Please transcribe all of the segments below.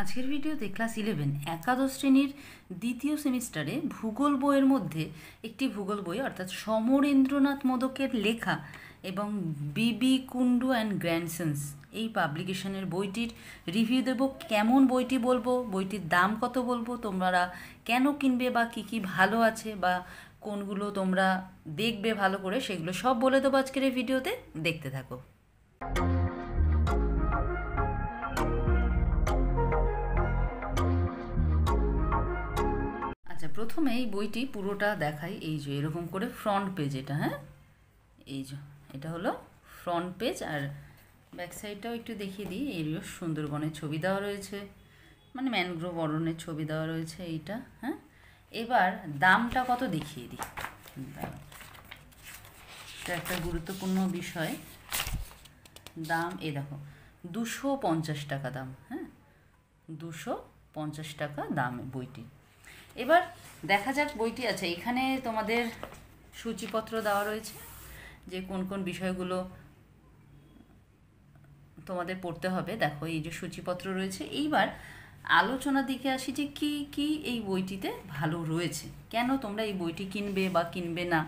আজকের ভিডিওতে class eleven একাদশ শ্রেণীর দ্বিতীয় সেমিস্টারে ভূগোল বইয়ের মধ্যে একটি ভূগোল বই অর্থাৎ সমরেন্দ্রনাথ মোদকের লেখা এবং বিবি কুন্ডু অ্যান্ড গ্র্যান্ডসেন্স এই পাবলিকেশনের বইটির রিভিউ দেব কেমন বইটি বলবো বইটির দাম কত বলবো তোমরা কেন কিনবে বা কী কী ভালো আছে বা কোনগুলো তোমরা দেখবে ভালো করে সেগুলো সব বলে দেবো আজকের এই ভিডিওতে দেখতে থাকো প্রথমে এই বইটি পুরোটা দেখাই এই যে এরকম করে ফ্রন্ট পেজ এটা হ্যাঁ এই যে এটা হলো ফ্রন্ট পেজ আর ব্যাক সাইডটাও একটু দেখিয়ে দিই এরও সুন্দরবনের ছবি দেওয়া রয়েছে মানে ম্যানগ্রোভ অরণ্যের ছবি দেওয়া রয়েছে এইটা হ্যাঁ এবার দামটা কত দেখিয়ে দিই এটা একটা গুরুত্বপূর্ণ বিষয় দাম এ দেখো দুশো পঞ্চাশ টাকা দাম হ্যাঁ দুশো পঞ্চাশ টাকা দাম বইটি এবার দেখা যাক বইটি আছে এখানে তোমাদের সূচিপত্র দেওয়া রয়েছে যে কোন কোন বিষয়গুলো তোমাদের পড়তে হবে দেখো এই যে সূচিপত্র রয়েছে এইবার আলোচনার দিকে আসি যে কি কি এই বইটিতে ভালো রয়েছে কেন তোমরা এই বইটি কিনবে বা কিনবে না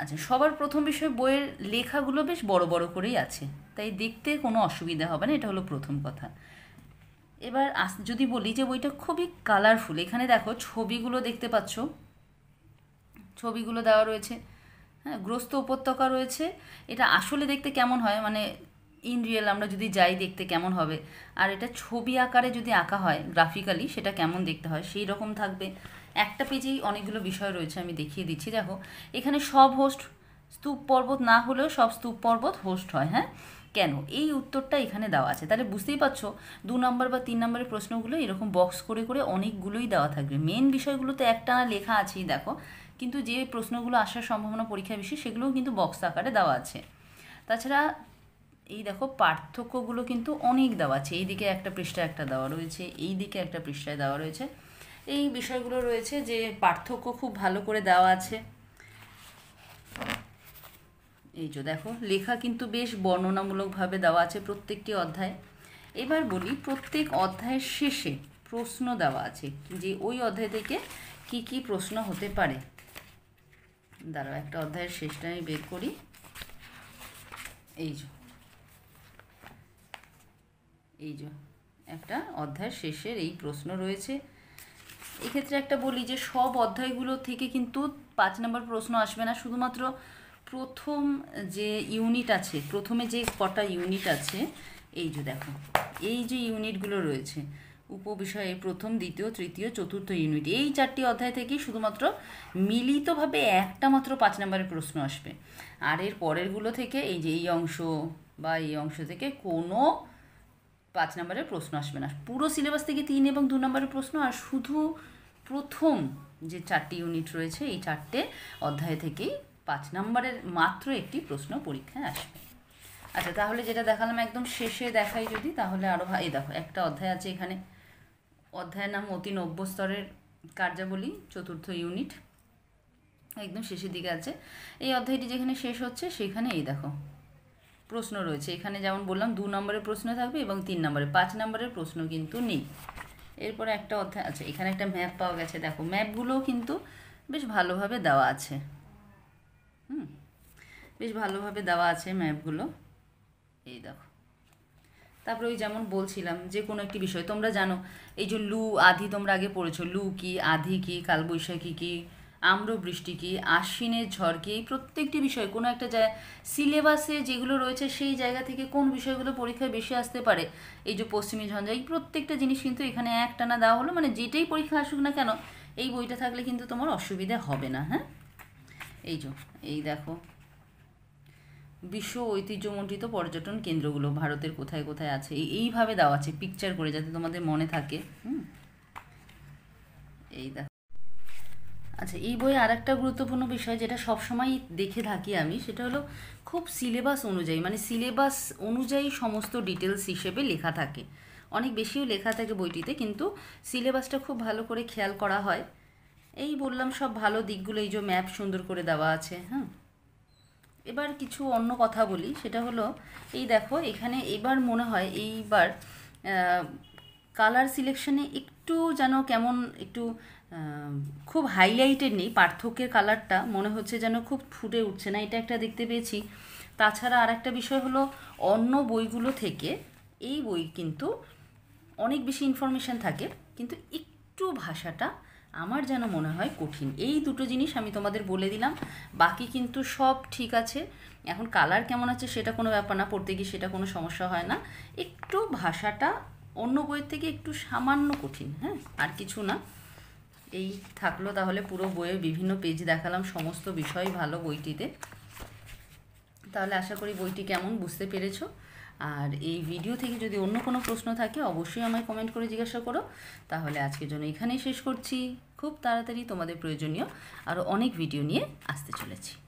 আচ্ছা সবার প্রথম বিষয় বইয়ের লেখাগুলো বেশ বড় বড় করেই আছে তাই দেখতে কোনো অসুবিধা হবে না এটা হলো প্রথম কথা এবার যদি বলি যে বইটা খুবই কালারফুল এখানে দেখো ছবিগুলো দেখতে পাচ্ছ ছবিগুলো দেওয়া রয়েছে হ্যাঁ গ্রস্ত উপত্যকা রয়েছে এটা আসলে দেখতে কেমন হয় মানে ইন রিয়েল আমরা যদি যাই দেখতে কেমন হবে আর এটা ছবি আকারে যদি আঁকা হয় গ্রাফিক্যালি সেটা কেমন দেখতে হয় সেই রকম থাকবে একটা পেজেই অনেকগুলো বিষয় রয়েছে আমি দেখিয়ে দিচ্ছি দেখো এখানে সব হোস্ট স্তূপ পর্বত না হলেও সব স্তূপ পর্বত হোস্ট হয় হ্যাঁ কেন এই উত্তরটা এখানে দেওয়া আছে তাহলে বুঝতেই পারছো দু নম্বর বা তিন নম্বরের প্রশ্নগুলো এরকম বক্স করে করে অনেকগুলোই দেওয়া থাকবে মেন বিষয়গুলো তো একটা লেখা আছেই দেখো কিন্তু যে প্রশ্নগুলো আসার সম্ভাবনা পরীক্ষা বেশি সেগুলোও কিন্তু বক্স আকারে দেওয়া আছে তাছাড়া এই দেখো পার্থক্যগুলো কিন্তু অনেক দেওয়া আছে এই দিকে একটা পৃষ্ঠায় একটা দেওয়া রয়েছে এই দিকে একটা পৃষ্ঠায় দেওয়া রয়েছে এই বিষয়গুলো রয়েছে যে পার্থক্য খুব ভালো করে দেওয়া আছে এই যে দেখো লেখা কিন্তু বেশ বর্ণনামূলকভাবে দেওয়া আছে প্রত্যেকটি অধ্যায় এবার বলি প্রত্যেক অধ্যায়ের শেষে প্রশ্ন দেওয়া আছে যে ওই অধ্যায় থেকে কি কি প্রশ্ন হতে পারে দাঁড়াও একটা অধ্যায়ের শেষটা আমি বের করি এই যে এই যে একটা অধ্যায়ের শেষের এই প্রশ্ন রয়েছে এক্ষেত্রে একটা বলি যে সব অধ্যায়গুলো থেকে কিন্তু পাঁচ নম্বর প্রশ্ন আসবে না শুধুমাত্র প্রথম যে ইউনিট আছে প্রথমে যে কটা ইউনিট আছে এই যে দেখো এই যে ইউনিটগুলো রয়েছে উপবিষয়ে প্রথম দ্বিতীয় তৃতীয় চতুর্থ ইউনিট এই চারটি অধ্যায় থেকেই শুধুমাত্র মিলিতভাবে একটা মাত্র পাঁচ নম্বরের প্রশ্ন আসবে আর এর পরেরগুলো থেকে এই যে এই অংশ বা এই অংশ থেকে কোনো পাঁচ নম্বরের প্রশ্ন আসবে না পুরো সিলেবাস থেকে তিন এবং দু নম্বরের প্রশ্ন আর শুধু প্রথম যে চারটি ইউনিট রয়েছে এই চারটে অধ্যায় থেকেই পাঁচ নম্বরের মাত্র একটি প্রশ্ন পরীক্ষায় আসবে আচ্ছা তাহলে যেটা দেখালাম একদম শেষে দেখাই যদি তাহলে আরও এই দেখো একটা অধ্যায় আছে এখানে অধ্যায়ের নাম অতি নব্য স্তরের কার্যাবলী চতুর্থ ইউনিট একদম শেষের দিকে আছে এই অধ্যায়টি যেখানে শেষ হচ্ছে সেখানে এই দেখো প্রশ্ন রয়েছে এখানে যেমন বললাম দু নম্বরের প্রশ্ন থাকবে এবং তিন নম্বরের পাঁচ নম্বরের প্রশ্ন কিন্তু নেই এরপরে একটা অধ্যায় আছে এখানে একটা ম্যাপ পাওয়া গেছে দেখো ম্যাপগুলোও কিন্তু বেশ ভালোভাবে দেওয়া আছে বেশ ভালোভাবে দেওয়া আছে ম্যাপগুলো এই দেখো তারপরে ওই যেমন বলছিলাম যে কোনো একটি বিষয় তোমরা জানো এই যে লু আধি তোমরা আগে পড়েছো লু কি আধি কি কালবৈশাখী কি আম্রবৃষ্টি কি আশ্বিনের ঝড় কি এই প্রত্যেকটি বিষয় কোনো একটা জায়গা সিলেবাসে যেগুলো রয়েছে সেই জায়গা থেকে কোন বিষয়গুলো পরীক্ষায় বেশি আসতে পারে এই যে পশ্চিমী ঝঞ্ঝা এই প্রত্যেকটা জিনিস কিন্তু এখানে একটানা দেওয়া হলো মানে যেটাই পরীক্ষা আসুক না কেন এই বইটা থাকলে কিন্তু তোমার অসুবিধা হবে না হ্যাঁ এই যে এই দেখো বিশ্ব ঐতিহ্যমণ্ডিত পর্যটন কেন্দ্রগুলো ভারতের কোথায় কোথায় আছে এইভাবে দেওয়া আছে পিকচার করে যাতে তোমাদের মনে থাকে হুম এই আচ্ছা এই বই আর একটা গুরুত্বপূর্ণ বিষয় যেটা সবসময় দেখে থাকি আমি সেটা হলো খুব সিলেবাস অনুযায়ী মানে সিলেবাস অনুযায়ী সমস্ত ডিটেলস হিসেবে লেখা থাকে অনেক বেশিও লেখা থাকে বইটিতে কিন্তু সিলেবাসটা খুব ভালো করে খেয়াল করা হয় এই বললাম সব ভালো দিকগুলো এই যে ম্যাপ সুন্দর করে দেওয়া আছে হ্যাঁ এবার কিছু অন্য কথা বলি সেটা হলো এই দেখো এখানে এবার মনে হয় এইবার কালার সিলেকশনে একটু যেন কেমন একটু খুব হাইলাইটেড নেই পার্থক্যের কালারটা মনে হচ্ছে যেন খুব ফুটে উঠছে না এটা একটা দেখতে পেয়েছি তাছাড়া আর একটা বিষয় হলো অন্য বইগুলো থেকে এই বই কিন্তু অনেক বেশি ইনফরমেশান থাকে কিন্তু একটু ভাষাটা আমার যেন মনে হয় কঠিন এই দুটো জিনিস আমি তোমাদের বলে দিলাম বাকি কিন্তু সব ঠিক আছে এখন কালার কেমন আছে সেটা কোনো ব্যাপার না পড়তে গিয়ে সেটা কোনো সমস্যা হয় না একটু ভাষাটা অন্য বইয়ের থেকে একটু সামান্য কঠিন হ্যাঁ আর কিছু না এই থাকলো তাহলে পুরো বইয়ের বিভিন্ন পেজ দেখালাম সমস্ত বিষয় ভালো বইটিতে তাহলে আশা করি বইটি কেমন বুঝতে পেরেছো আর এই ভিডিও থেকে যদি অন্য কোনো প্রশ্ন থাকে অবশ্যই আমায় কমেন্ট করে জিজ্ঞাসা করো তাহলে আজকের জন্য এখানেই শেষ করছি খুব তাড়াতাড়ি তোমাদের প্রয়োজনীয় আরও অনেক ভিডিও নিয়ে আসতে চলেছি